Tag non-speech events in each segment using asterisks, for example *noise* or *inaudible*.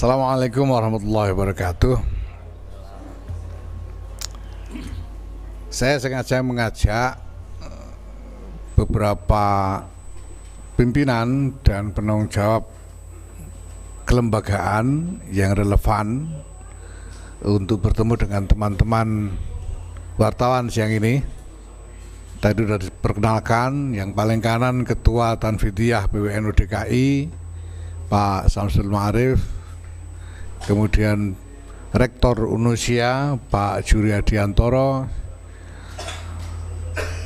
Assalamualaikum warahmatullahi wabarakatuh. Saya sengaja mengajak eh, beberapa pimpinan dan penanggung jawab kelembagaan yang relevan untuk bertemu dengan teman-teman wartawan siang ini. Tadi sudah diperkenalkan yang paling kanan Ketua Tanfidiyah BWNU DKI Pak Samsul Ma'arif kemudian Rektor Unusia Pak Juri Adiantoro,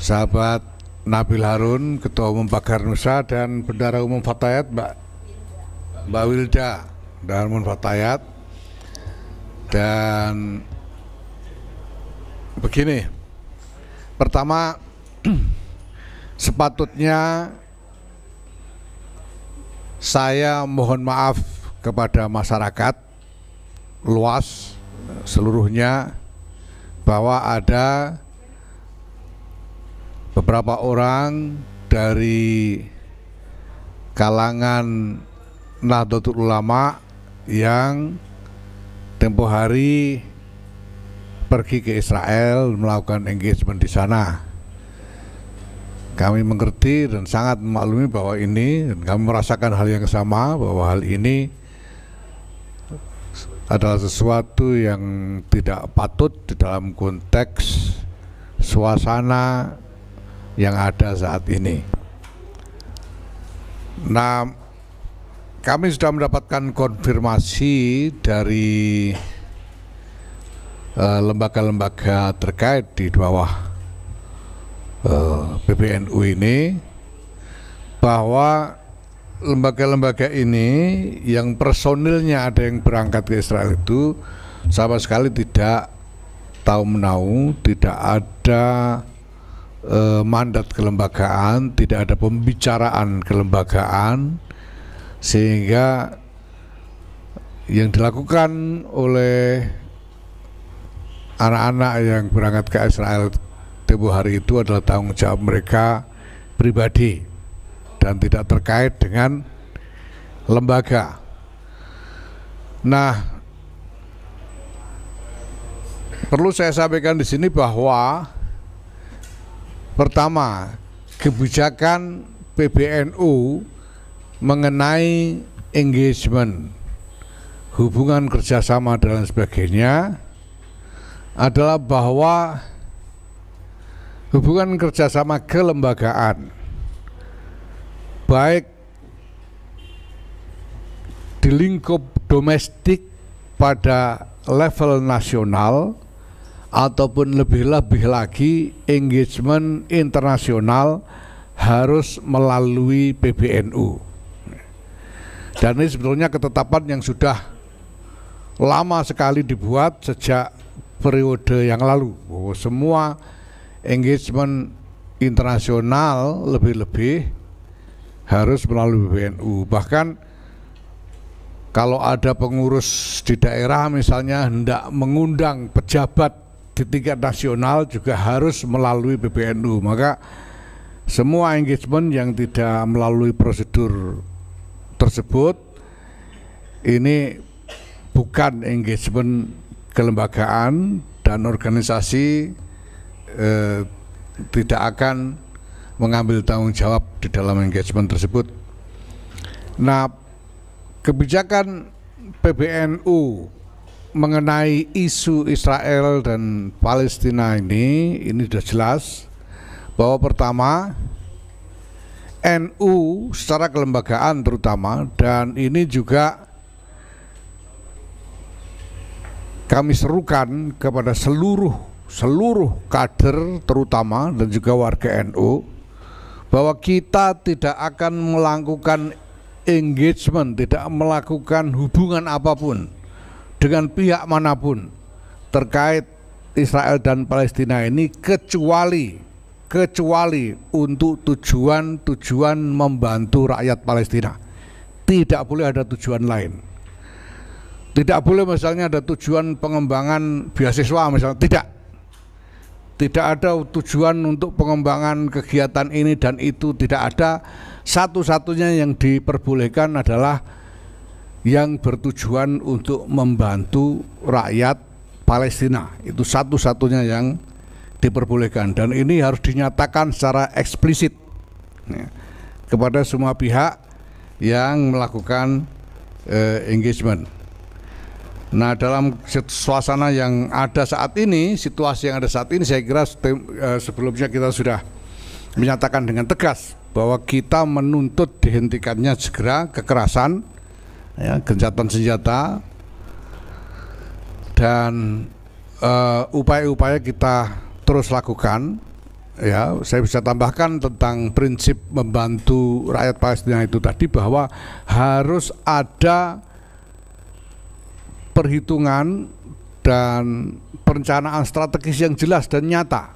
sahabat Nabil Harun, Ketua Umum Pagar Nusa dan Bendara Umum Fatayat Mbak Mbak Wilda dan Umum Fatayat dan begini pertama *clears throat* sepatutnya saya mohon maaf kepada masyarakat luas seluruhnya bahwa ada beberapa orang dari kalangan Nahdlatul Ulama yang tempo hari pergi ke Israel melakukan engagement di sana. Kami mengerti dan sangat memaklumi bahwa ini dan kami merasakan hal yang sama bahwa hal ini adalah sesuatu yang tidak patut di dalam konteks suasana yang ada saat ini. Nah, kami sudah mendapatkan konfirmasi dari eh, lembaga-lembaga uh, terkait di bawah uh, eh, PBNU ini bahwa lembaga-lembaga ini yang personilnya ada yang berangkat ke Israel itu sama sekali tidak tahu menau, tidak ada eh, mandat kelembagaan, tidak ada pembicaraan kelembagaan, sehingga yang dilakukan oleh anak-anak yang berangkat ke Israel tempo hari itu adalah tanggung jawab mereka pribadi dan tidak terkait dengan lembaga. Nah, perlu saya sampaikan di sini bahwa pertama kebijakan PBNU mengenai engagement hubungan kerjasama dan sebagainya adalah bahwa hubungan kerjasama kelembagaan baik di lingkup domestik pada level nasional ataupun lebih-lebih lagi engagement internasional harus melalui PBNU. Dan ini sebetulnya ketetapan yang sudah lama sekali dibuat sejak periode yang lalu bahwa semua engagement internasional lebih-lebih harus melalui BPNU Bahkan kalau ada pengurus di daerah misalnya hendak mengundang pejabat di tingkat nasional juga harus melalui BPNU Maka semua engagement yang tidak melalui prosedur tersebut ini bukan engagement kelembagaan dan organisasi eh, tidak akan mengambil tanggung jawab di dalam engagement tersebut. Nah, kebijakan PBNU mengenai isu Israel dan Palestina ini ini sudah jelas bahwa pertama NU secara kelembagaan terutama dan ini juga kami serukan kepada seluruh seluruh kader terutama dan juga warga NU bahwa kita tidak akan melakukan engagement, tidak melakukan hubungan apapun dengan pihak manapun terkait Israel dan Palestina ini kecuali kecuali untuk tujuan-tujuan membantu rakyat Palestina. Tidak boleh ada tujuan lain. Tidak boleh misalnya ada tujuan pengembangan beasiswa misalnya, tidak tidak ada tujuan untuk pengembangan kegiatan ini dan itu tidak ada. Satu-satunya yang diperbolehkan adalah yang bertujuan untuk membantu rakyat Palestina. Itu satu-satunya yang diperbolehkan dan ini harus dinyatakan secara eksplisit ya, kepada semua pihak yang melakukan eh, engagement. Nah, dalam suasana yang ada saat ini, situasi yang ada saat ini, saya kira eh, sebelumnya kita sudah menyatakan dengan tegas bahwa kita menuntut dihentikannya segera kekerasan, ya, gencatan senjata, dan eh, upaya-upaya uh, kita terus lakukan. Ya, saya bisa tambahkan tentang prinsip membantu rakyat Palestina itu tadi bahwa harus ada perhitungan dan perencanaan strategis yang jelas dan nyata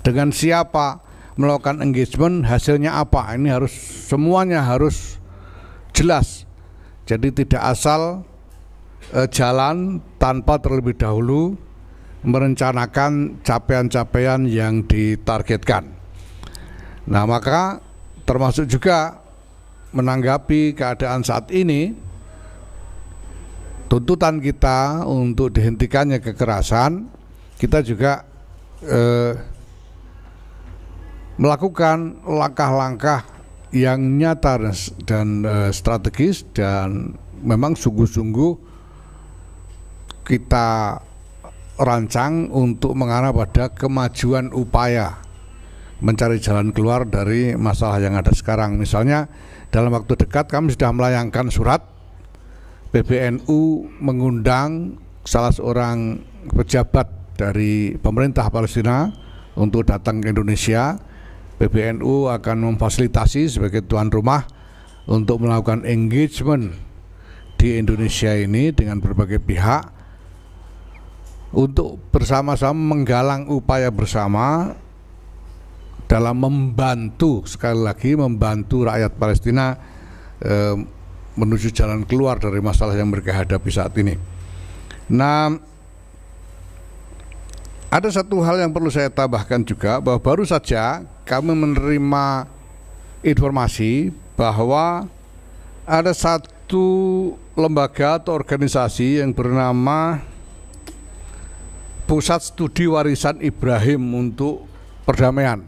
dengan siapa melakukan engagement hasilnya apa ini harus semuanya harus jelas jadi tidak asal eh, jalan tanpa terlebih dahulu merencanakan capaian-capaian yang ditargetkan nah maka termasuk juga menanggapi keadaan saat ini tuntutan kita untuk dihentikannya kekerasan, kita juga eh, melakukan langkah-langkah yang nyata dan, eh, strategis dan memang sungguh-sungguh kita rancang untuk mengarah pada kemajuan upaya mencari jalan keluar dari masalah yang ada sekarang. Misalnya dalam waktu dekat kami sudah melayangkan surat PBNU mengundang salah seorang pejabat dari pemerintah Palestina untuk datang ke Indonesia. PBNU akan memfasilitasi sebagai tuan rumah untuk melakukan engagement di Indonesia ini dengan berbagai pihak untuk bersama-sama menggalang upaya bersama dalam membantu sekali lagi membantu rakyat Palestina eh, menuju jalan keluar dari masalah yang mereka hadapi saat ini. Nah, ada satu hal yang perlu saya tambahkan juga bahwa baru saja kami menerima informasi bahwa ada satu lembaga atau organisasi yang bernama Pusat Studi Warisan Ibrahim untuk Perdamaian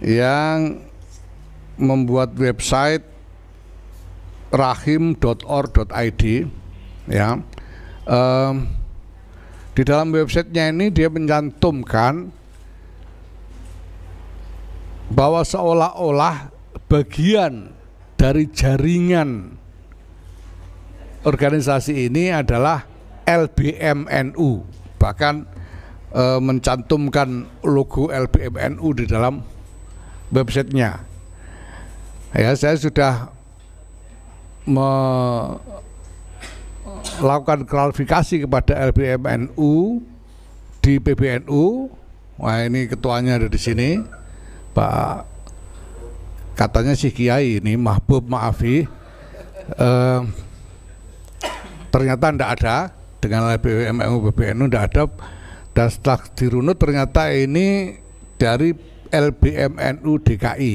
yang membuat website rahim.or.id ya um, di dalam websitenya ini dia mencantumkan bahwa seolah-olah bagian dari jaringan organisasi ini adalah LBMNU bahkan e, mencantumkan logo LBMNU di dalam websitenya ya saya sudah melakukan klarifikasi kepada LBMNU di PBNU. Wah ini ketuanya ada di sini, Pak. Katanya si Kiai ini Mahbub Maafi. Eh, ternyata tidak ada dengan LBMNU PBNU tidak ada dan setelah dirunut ternyata ini dari LBMNU DKI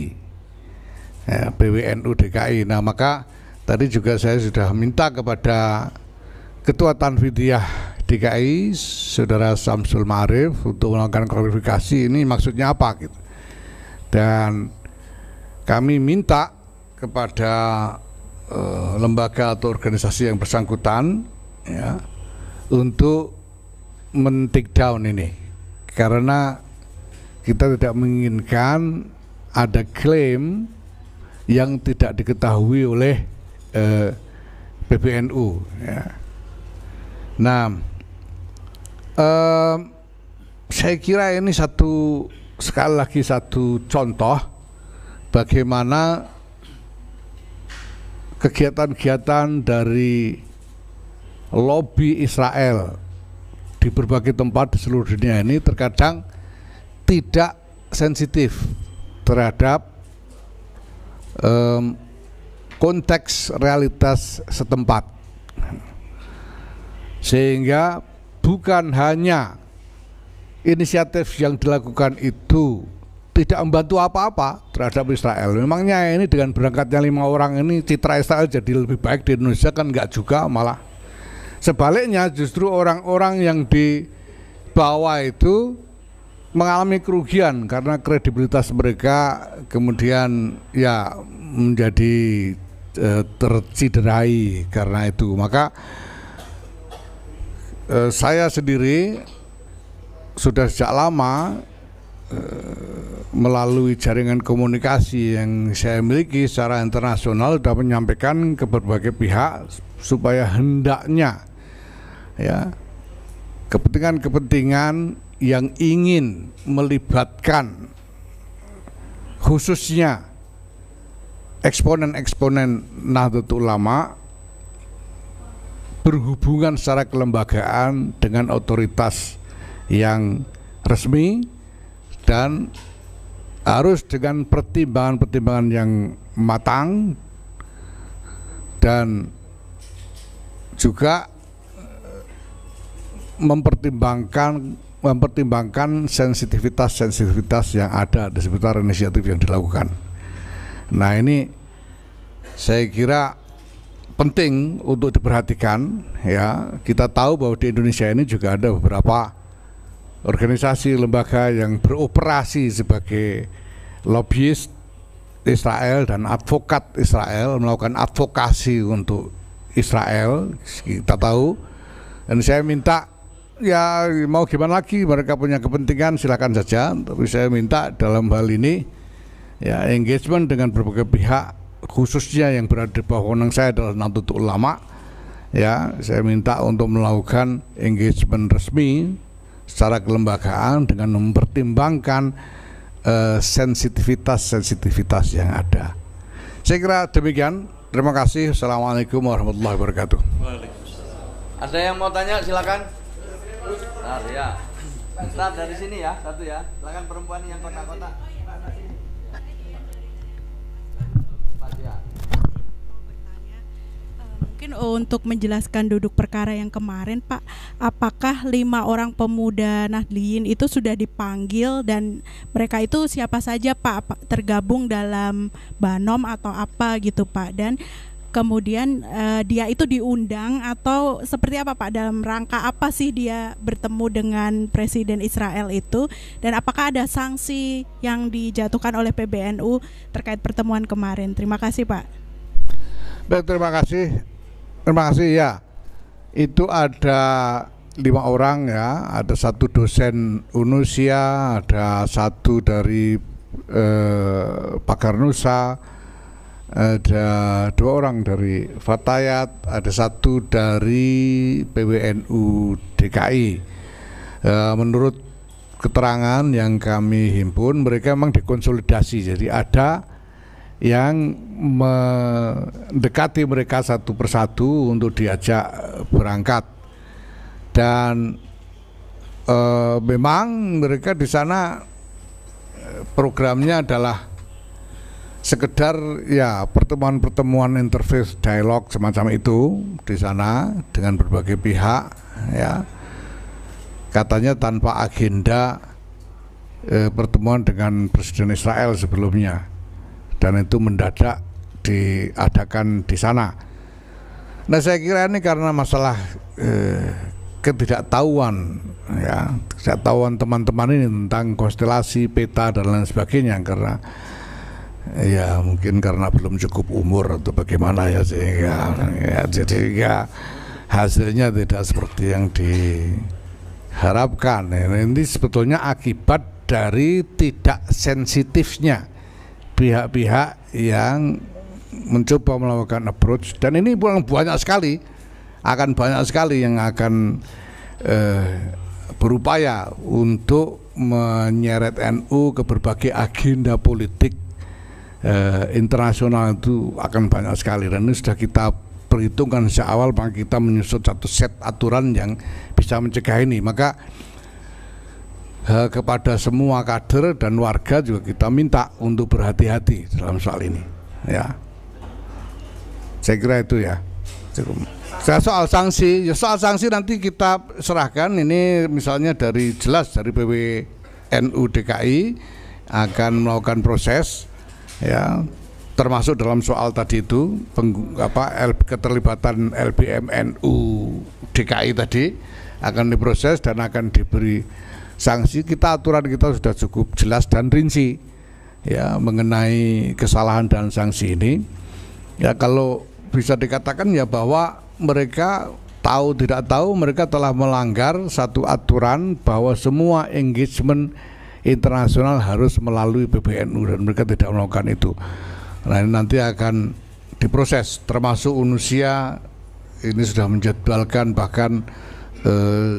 ya, BWNU DKI nah maka Tadi juga saya sudah minta kepada Ketua Tanfidiyah DKI, Saudara Samsul Ma'arif untuk melakukan klarifikasi ini maksudnya apa gitu. Dan kami minta kepada uh, lembaga atau organisasi yang bersangkutan ya untuk men down ini karena kita tidak menginginkan ada klaim yang tidak diketahui oleh eh, PBNU. Ya. Nah, eh, saya kira ini satu sekali lagi satu contoh bagaimana kegiatan-kegiatan dari lobby Israel di berbagai tempat di seluruh dunia ini terkadang tidak sensitif terhadap konteks realitas setempat. Sehingga bukan hanya inisiatif yang dilakukan itu tidak membantu apa-apa terhadap Israel. Memangnya ini dengan berangkatnya lima orang ini citra Israel jadi lebih baik di Indonesia kan enggak juga malah. Sebaliknya justru orang-orang yang dibawa itu mengalami kerugian karena kredibilitas mereka kemudian ya menjadi tercederai eh, terciderai karena itu maka eh, saya sendiri sudah sejak lama eh, melalui jaringan komunikasi yang saya miliki secara internasional sudah menyampaikan ke berbagai pihak supaya hendaknya ya kepentingan-kepentingan yang ingin melibatkan khususnya eksponen-eksponen Nahdlatul Ulama berhubungan secara kelembagaan dengan otoritas yang resmi dan harus dengan pertimbangan-pertimbangan yang matang dan juga eh, mempertimbangkan mempertimbangkan sensitivitas-sensitivitas yang ada di sekitar inisiatif yang dilakukan. Nah ini saya kira penting untuk diperhatikan ya. Kita tahu bahwa di Indonesia ini juga ada beberapa organisasi lembaga yang beroperasi sebagai lobbyist Israel dan advokat Israel melakukan advokasi untuk Israel kita tahu dan saya minta ya mau gimana lagi mereka punya kepentingan silakan saja tapi saya minta dalam hal ini ya engagement dengan berbagai pihak khususnya yang berada di bawah wewenang saya adalah Nahdlatul Ulama ya saya minta untuk melakukan engagement resmi secara kelembagaan dengan mempertimbangkan uh, eh, sensitivitas sensitivitas yang ada saya kira demikian terima kasih assalamualaikum warahmatullahi wabarakatuh ada yang mau tanya silakan nah, ya. Start dari sini ya satu ya silakan perempuan yang kotak-kotak Ya. Mungkin eh, untuk menjelaskan duduk perkara yang kemarin, Pak, apakah lima orang pemuda Nahdliyin itu sudah dipanggil dan mereka itu siapa saja, Pak, tergabung dalam Banom atau apa gitu, Pak? Dan kemudian uh, dia itu diundang atau seperti apa Pak dalam rangka apa sih dia bertemu dengan presiden Israel itu dan apakah ada sanksi yang dijatuhkan oleh PBNU terkait pertemuan kemarin terima kasih Pak Baik terima kasih terima kasih ya itu ada lima orang ya ada satu dosen Unusia ada satu dari eh, Pakar Nusa ada dua orang dari Fatayat, ada satu dari PWNU DKI. E, eh, menurut keterangan yang kami himpun, mereka memang dikonsolidasi. Jadi ada yang mendekati mereka satu persatu untuk diajak berangkat. Dan e, memang mereka di sana eh, programnya adalah sekedar ya pertemuan-pertemuan interface dialog semacam itu di sana dengan berbagai pihak ya katanya tanpa agenda eh, pertemuan dengan Presiden Israel sebelumnya dan itu mendadak diadakan di sana. Nah saya kira ini karena masalah eh, ketidaktahuan ya ketidaktahuan teman-teman ini tentang konstelasi peta dan lain sebagainya karena ya mungkin karena belum cukup umur atau bagaimana ya sehingga ya, jadi ya hasilnya tidak seperti yang diharapkan ini sebetulnya akibat dari tidak sensitifnya pihak-pihak yang mencoba melakukan approach dan ini banyak sekali akan banyak sekali yang akan eh, berupaya untuk menyeret NU ke berbagai agenda politik eh, internasional itu akan banyak sekali dan ini sudah kita perhitungkan sejak awal maka kita menyusun satu set aturan yang bisa mencegah ini maka eh, kepada semua kader dan warga juga kita minta untuk berhati-hati dalam soal ini ya saya kira itu ya cukup saya nah, soal sanksi ya soal sanksi nanti kita serahkan ini misalnya dari jelas dari PWNU DKI akan melakukan proses ya termasuk dalam soal tadi itu peng, apa L, keterlibatan LBMNU DKI tadi akan diproses dan akan diberi sanksi kita aturan kita sudah cukup jelas dan rinci ya mengenai kesalahan dan sanksi ini ya kalau bisa dikatakan ya bahwa mereka tahu tidak tahu mereka telah melanggar satu aturan bahwa semua engagement internasional harus melalui PBNU dan mereka tidak melakukan itu. Nah ini nanti akan diproses termasuk UNUSIA ini sudah menjadwalkan bahkan eh,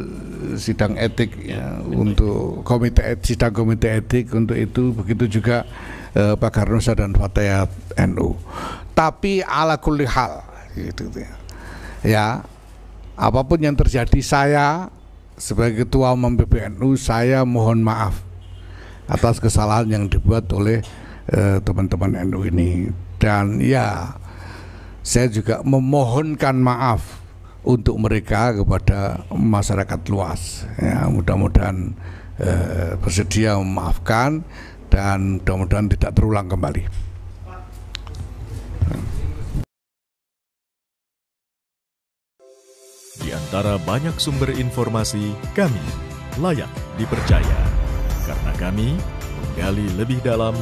sidang etik ya, untuk komite etik, sidang komite etik untuk itu begitu juga eh, Pak Karnosa dan Fatayat NU. Tapi ala kulli hal gitu, gitu ya. ya apapun yang terjadi saya sebagai ketua umum PBNU saya mohon maaf atas kesalahan yang dibuat oleh eh, teman-teman eh, NU ini dan ya saya juga memohonkan maaf untuk mereka kepada masyarakat luas ya mudah-mudahan eh, bersedia memaafkan dan mudah-mudahan tidak terulang kembali. Di antara banyak sumber informasi, kami layak dipercaya karena kami menggali lebih dalam,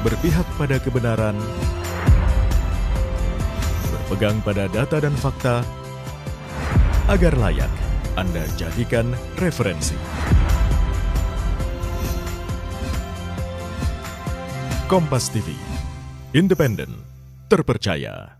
berpihak pada kebenaran, berpegang pada data dan fakta, agar layak Anda jadikan referensi. Kompas TV, independen, terpercaya.